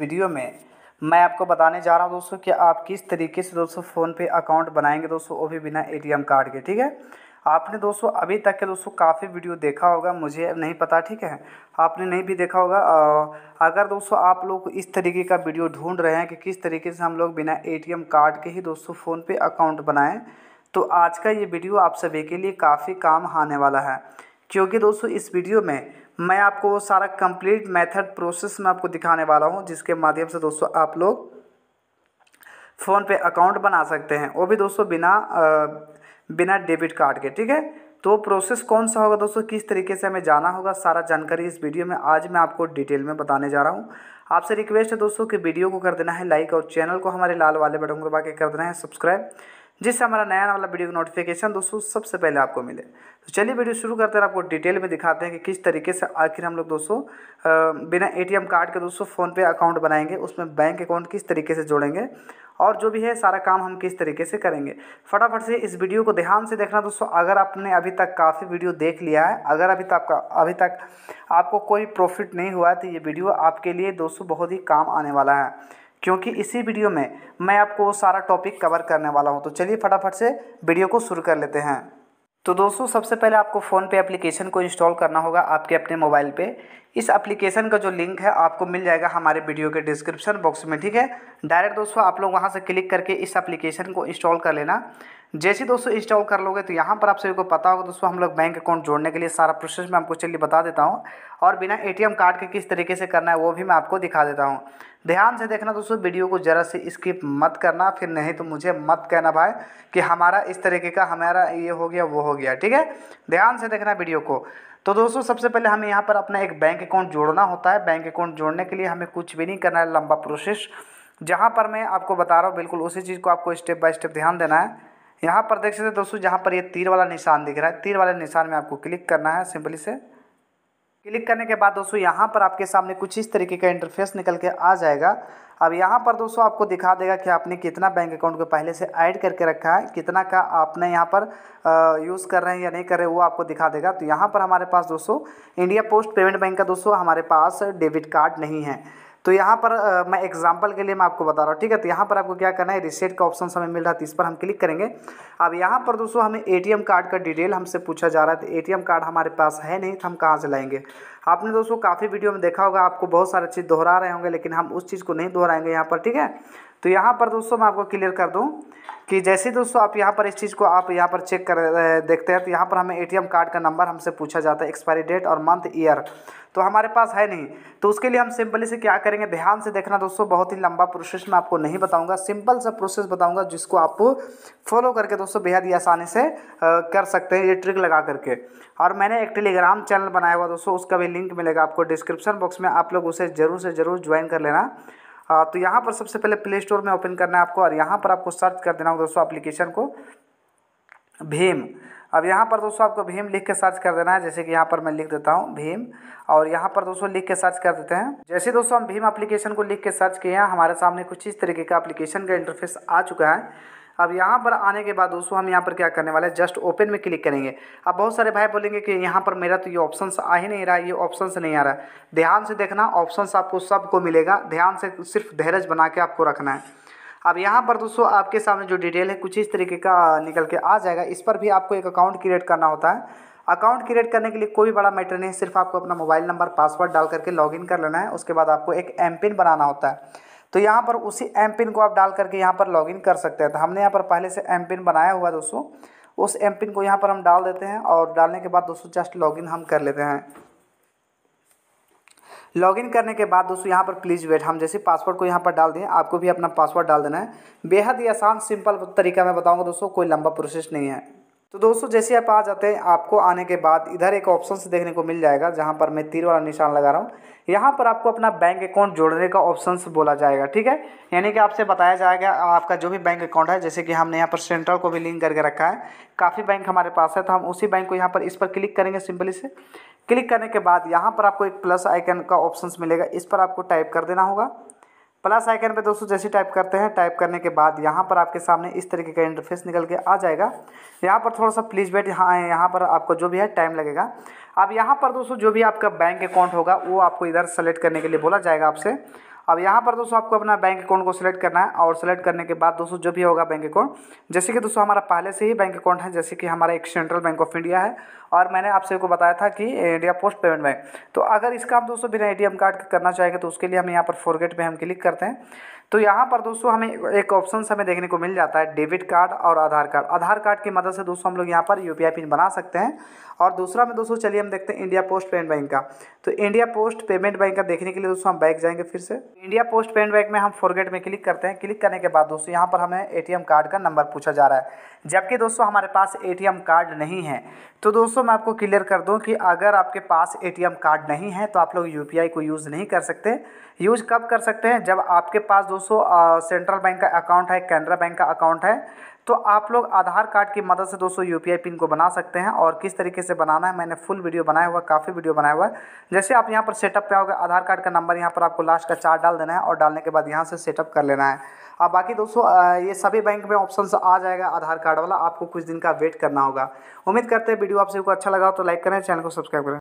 video में मैं आपको बताने जा रहा हूँ दोस्तों कि आप किस तरीके से दोस्तों फ़ोन पे अकाउंट बनाएंगे दोस्तों वो भी बिना एटीएम कार्ड के ठीक है आपने दोस्तों अभी तक के दोस्तों काफ़ी वीडियो देखा होगा मुझे नहीं पता ठीक है आपने नहीं भी देखा होगा अगर दोस्तों आप लोग इस तरीके का वीडियो ढूंढ रहे हैं कि किस तरीके से हम लोग बिना ए कार्ड के ही दोस्तों फ़ोनपे अकाउंट बनाएं तो आज का ये वीडियो आप सभी के लिए काफ़ी काम आने वाला है क्योंकि दोस्तों इस वीडियो में मैं आपको वो सारा कंप्लीट मेथड प्रोसेस में आपको दिखाने वाला हूँ जिसके माध्यम से दोस्तों आप लोग फ़ोन पे अकाउंट बना सकते हैं वो भी दोस्तों बिना आ, बिना डेबिट कार्ड के ठीक है तो प्रोसेस कौन सा होगा दोस्तों किस तरीके से हमें जाना होगा सारा जानकारी इस वीडियो में आज मैं आपको डिटेल में बताने जा रहा हूँ आपसे रिक्वेस्ट है दोस्तों कि वीडियो को कर देना है लाइक और चैनल को हमारे लाल वाले बटन को दबा के कर देना है सब्सक्राइब जिससे हमारा नया वाला वीडियो का नोटिफिकेशन दोस्तों सबसे पहले आपको मिले तो चलिए वीडियो शुरू करते हैं आपको डिटेल में दिखाते हैं कि किस तरीके से आखिर हम लोग दोस्तों बिना एटीएम कार्ड के दोस्तों फ़ोनपे अकाउंट बनाएंगे उसमें बैंक अकाउंट किस तरीके से जोड़ेंगे और जो भी है सारा काम हम किस तरीके से करेंगे फटाफट से इस वीडियो को ध्यान से देखना दोस्तों अगर आपने अभी तक काफ़ी वीडियो देख लिया है अगर अभी तक अभी तक आपको कोई प्रॉफिट नहीं हुआ है तो ये वीडियो आपके लिए दोस्तों बहुत ही काम आने वाला है क्योंकि इसी वीडियो में मैं आपको सारा टॉपिक कवर करने वाला हूँ तो चलिए फटाफट से वीडियो को शुरू कर लेते हैं तो दोस्तों सबसे पहले आपको फ़ोन पे एप्लीकेशन को इंस्टॉल करना होगा आपके अपने मोबाइल पे इस एप्लीकेशन का जो लिंक है आपको मिल जाएगा हमारे वीडियो के डिस्क्रिप्शन बॉक्स में ठीक है डायरेक्ट दोस्तों आप लोग वहां से क्लिक करके इस एप्लीकेशन को इंस्टॉल कर लेना जैसे दोस्तों इंस्टॉल कर लोगे तो यहाँ पर आप सभी को पता होगा दोस्तों हम लोग बैंक अकाउंट जोड़ने के लिए सारा प्रोसेस मैं आपको चलिए बता देता हूँ और बिना ए कार्ड के किस तरीके से करना है वो भी मैं आपको दिखा देता हूँ ध्यान से देखना दोस्तों वीडियो को ज़रा से स्किप मत करना फिर नहीं तो मुझे मत कहना भाई कि हमारा इस तरीके का हमारा ये हो गया वो हो गया ठीक है ध्यान से देखना वीडियो को तो दोस्तों सबसे पहले हमें यहाँ पर अपना एक बैंक अकाउंट जोड़ना होता है बैंक अकाउंट जोड़ने के लिए हमें कुछ भी नहीं करना है लंबा प्रोसेस जहाँ पर मैं आपको बता रहा हूँ बिल्कुल उसी चीज़ को आपको स्टेप बाय स्टेप ध्यान देना है यहाँ पर देख सकते दोस्तों जहाँ पर ये तीर वाला निशान दिख रहा है तीर वाले निशान में आपको क्लिक करना है सिंपली से क्लिक करने के बाद दोस्तों यहाँ पर आपके सामने कुछ इस तरीके का इंटरफेस निकल के आ जाएगा अब यहाँ पर दोस्तों आपको दिखा देगा कि आपने कितना बैंक अकाउंट को पहले से ऐड करके रखा है कितना का आपने यहाँ पर यूज़ कर रहे हैं या नहीं कर रहे हैं वो आपको दिखा देगा तो यहाँ पर हमारे पास दोस्तों इंडिया पोस्ट पेमेंट बैंक का दोस्तों हमारे पास डेबिट कार्ड नहीं है तो यहाँ पर आ, मैं एग्जाम्पल के लिए मैं आपको बता रहा हूँ ठीक है तो यहाँ पर आपको क्या करना है रिसेट का ऑप्शन हमें मिल रहा है तो इस पर हम क्लिक करेंगे अब यहाँ पर दोस्तों हमें ए कार्ड का डिटेल हमसे पूछा जा रहा है तो ए कार्ड हमारे पास है नहीं तो हम कहाँ से लाएंगे आपने दोस्तों काफ़ी वीडियो में देखा होगा आपको बहुत सारे चीज़ दोहरा रहे होंगे लेकिन हम उस चीज़ को नहीं दोहराएंगे यहाँ पर ठीक है तो यहाँ पर दोस्तों मैं आपको क्लियर कर दूँ कि जैसे दोस्तों आप यहाँ पर इस चीज़ को आप यहाँ पर चेक कर देखते हैं तो यहाँ पर हमें एटीएम कार्ड का नंबर हमसे पूछा जाता है एक्सपायरी डेट और मंथ ईयर तो हमारे पास है नहीं तो उसके लिए हम सिंपली से क्या करेंगे ध्यान से देखना दोस्तों बहुत ही लंबा प्रोसेस मैं आपको नहीं बताऊंगा सिंपल सा प्रोसेस बताऊंगा जिसको आप फॉलो करके दोस्तों बेहद ही आसानी से कर सकते हैं ये ट्रिक लगा करके और मैंने एक टेलीग्राम चैनल बनाया हुआ दोस्तों उसका भी पे लिंक मिलेगा आपको डिस्क्रिप्शन बॉक्स में आप लोग उसे ज़रूर से ज़रूर ज्वाइन कर लेना आ, तो यहाँ पर सबसे पहले प्ले स्टोर में ओपन करना है आपको और यहाँ पर आपको सर्च कर देना होगा दोस्तों एप्लीकेशन को भीम अब यहाँ पर दोस्तों आपको भीम लिख के सर्च कर देना है जैसे कि यहाँ पर मैं लिख देता हूँ भीम और यहाँ पर दोस्तों लिख के सर्च कर देते हैं जैसे दोस्तों हम भीम एप्लीकेशन को लिख के सर्च किए हैं हमारे सामने कुछ इस तरीके का एप्लीकेशन का इंटरफेस आ चुका है अब यहाँ पर आने के बाद दोस्तों हम यहाँ पर क्या करने वाले हैं जस्ट ओपन में क्लिक करेंगे अब बहुत सारे भाई बोलेंगे कि यहाँ पर मेरा तो ये ऑप्शन आ ही नहीं रहा ये ऑप्शन नहीं आ रहा है ध्यान से देखना ऑप्शन आपको सबको मिलेगा ध्यान से सिर्फ धैर्य बना के आपको रखना है अब यहाँ पर दोस्तों आपके सामने जो डिटेल है कुछ इस तरीके का निकल के आ जाएगा इस पर भी आपको एक अकाउंट क्रिएट करना होता है अकाउंट क्रिएट करने के लिए कोई बड़ा मैटर नहीं है सिर्फ आपको अपना मोबाइल नंबर पासवर्ड डाल करके लॉगिन कर लेना है उसके बाद आपको एक एम पिन बनाना होता है तो यहाँ पर उसी एम पिन को आप डाल करके यहाँ पर लॉगिन कर सकते हैं तो हमने यहाँ पर पहले से एम पिन बनाया हुआ है दोस्तों उस एम पिन को यहाँ पर हम डाल देते हैं और डालने के बाद दोस्तों जस्ट लॉगिन हम कर लेते हैं लॉगिन करने के बाद दोस्तों यहाँ पर प्लीज़ वेट हम जैसे पासवर्ड को यहाँ पर डाल दें आपको भी अपना पासवर्ड डाल देना है बेहद ही आसान सिंपल तरीका मैं बताऊँगा दोस्तों कोई लंबा प्रोसेस नहीं है तो दोस्तों जैसे आप आ जाते हैं आपको आने के बाद इधर एक ऑप्शन देखने को मिल जाएगा जहाँ पर मैं तीर वाला निशान लगा रहा हूँ यहाँ पर आपको अपना बैंक अकाउंट जोड़ने का ऑप्शन बोला जाएगा ठीक है यानी कि आपसे बताया जाएगा आपका जो भी बैंक अकाउंट है जैसे कि हमने यहाँ पर सेंट्रल को भी लिंक करके रखा है काफ़ी बैंक हमारे पास है तो हम उसी बैंक को यहाँ पर इस पर क्लिक करेंगे सिंपली से क्लिक करने के बाद यहाँ पर आपको एक प्लस आइकन का ऑप्शन मिलेगा इस पर आपको टाइप कर देना होगा प्लस आइकन पे दोस्तों जैसे टाइप करते हैं टाइप करने के बाद यहाँ पर आपके सामने इस तरीके का इंटरफेस निकल के आ जाएगा यहाँ पर थोड़ा सा प्लीज़ वेट यहाँ यहाँ पर आपको जो भी है टाइम लगेगा अब यहाँ पर दोस्तों जो भी आपका बैंक अकाउंट होगा वो आपको इधर सेलेक्ट करने के लिए बोला जाएगा आपसे अब यहाँ पर दोस्तों आपको अपना बैंक अकाउंट को सिलेक्ट करना है और सिलेक्ट करने के बाद दोस्तों जो भी होगा बैंक अकाउंट जैसे कि दोस्तों हमारा पहले से ही बैंक अकाउंट है जैसे कि हमारा एक सेंट्रल बैंक ऑफ इंडिया है और मैंने आप को बताया था कि इंडिया पोस्ट पेमेंट बैंक तो अगर इसका आप दोस्तों बिना ए कार्ड करना चाहेंगे तो उसके लिए हम यहाँ पर फोरगेट पर हम क्लिक करते हैं तो यहाँ पर दोस्तों हमें एक ऑप्शन हमें देखने को मिल जाता है डेबिट कार्ड और आधार कार्ड आधार कार्ड की मदद से दोस्तों हम लोग यहाँ पर यू पिन बना सकते हैं और दूसरा में दोस्तों चलिए हम देखते हैं इंडिया पोस्ट पेमेंट बैंक का तो इंडिया पोस्ट पेमेंट बैंक का देखने के लिए दोस्तों हम बैंक जाएंगे फिर से इंडिया पोस्ट पेमेंट बैंक में हम फॉरगेट में क्लिक करते हैं क्लिक करने के बाद दोस्तों यहाँ पर हमें एटीएम कार्ड का नंबर पूछा जा रहा है जबकि दोस्तों हमारे पास एटीएम कार्ड नहीं है तो दोस्तों मैं आपको क्लियर कर दूँ कि अगर आपके पास एटीएम कार्ड नहीं है तो आप लोग यू को यूज़ नहीं कर सकते यूज कब कर सकते हैं जब आपके पास दोस्तों सेंट्रल बैंक का अकाउंट है कैनरा बैंक का अकाउंट है तो आप लोग आधार कार्ड की मदद से दोस्तों यू पिन को बना सकते हैं और किस तरीके से बनाना है मैंने फुल वीडियो बनाया हुआ काफ़ी वीडियो बनाया हुआ है जैसे आप यहाँ पर सेटअप पे आओगे आधार कार्ड का नंबर यहाँ पर आपको लास्ट का चार डाल देना है और डालने के बाद यहाँ से सेटअप कर लेना है अब बाकी दोस्तों ये सभी बैंक में ऑप्शन आ जाएगा आधार कार्ड वाला आपको कुछ दिन का वेट करना होगा उम्मीद करते हैं वीडियो आप सबको अच्छा लगा तो लाइक करें चैनल को सब्सक्राइब करें